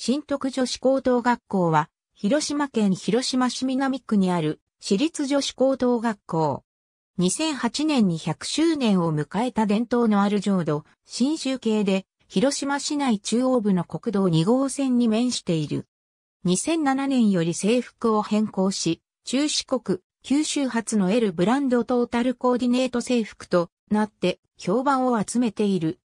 新徳女子高等学校は、広島県広島市南区にある私立女子高等学校。2008年に100周年を迎えた伝統のある浄土、新州系で、広島市内中央部の国道2号線に面している。2007年より制服を変更し、中四国、九州発の L ブランドトータルコーディネート制服となって評判を集めている。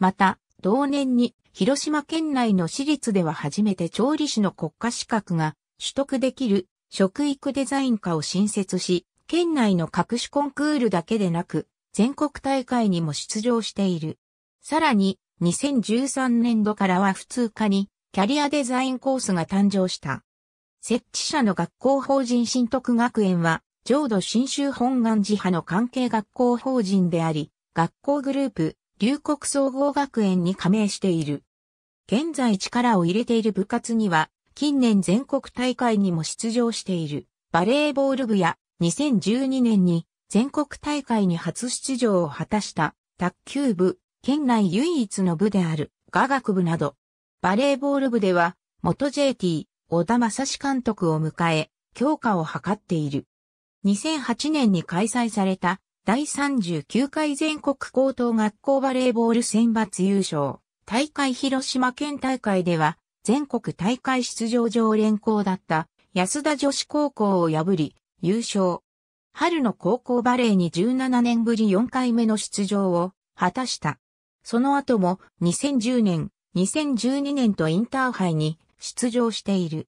また、同年に広島県内の私立では初めて調理師の国家資格が取得できる食育デザイン科を新設し、県内の各種コンクールだけでなく、全国大会にも出場している。さらに、2013年度からは普通科にキャリアデザインコースが誕生した。設置者の学校法人新徳学園は、浄土新州本願寺派の関係学校法人であり、学校グループ、龍谷総合学園に加盟している。現在力を入れている部活には、近年全国大会にも出場している、バレーボール部や、2012年に全国大会に初出場を果たした、卓球部、県内唯一の部である、雅楽部など、バレーボール部では、元 JT、小田正史監督を迎え、強化を図っている。2008年に開催された第39回全国高等学校バレーボール選抜優勝。大会広島県大会では、全国大会出場常連校だった安田女子高校を破り、優勝。春の高校バレーに17年ぶり4回目の出場を果たした。その後も2010年、2012年とインターハイに出場している。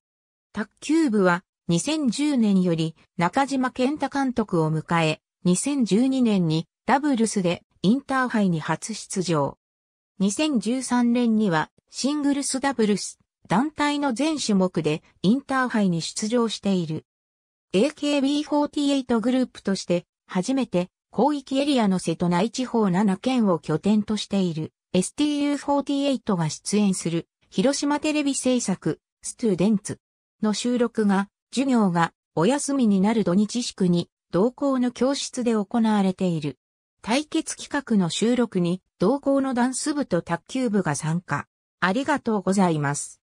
卓球部は2010年より中島健太監督を迎え、2012年にダブルスでインターハイに初出場。2013年にはシングルスダブルス団体の全種目でインターハイに出場している。AKB48 グループとして初めて広域エリアの瀬戸内地方7県を拠点としている STU48 が出演する広島テレビ制作ストゥーデンツの収録が授業がお休みになる土日祝に同校の教室で行われている。対決企画の収録に同校のダンス部と卓球部が参加。ありがとうございます。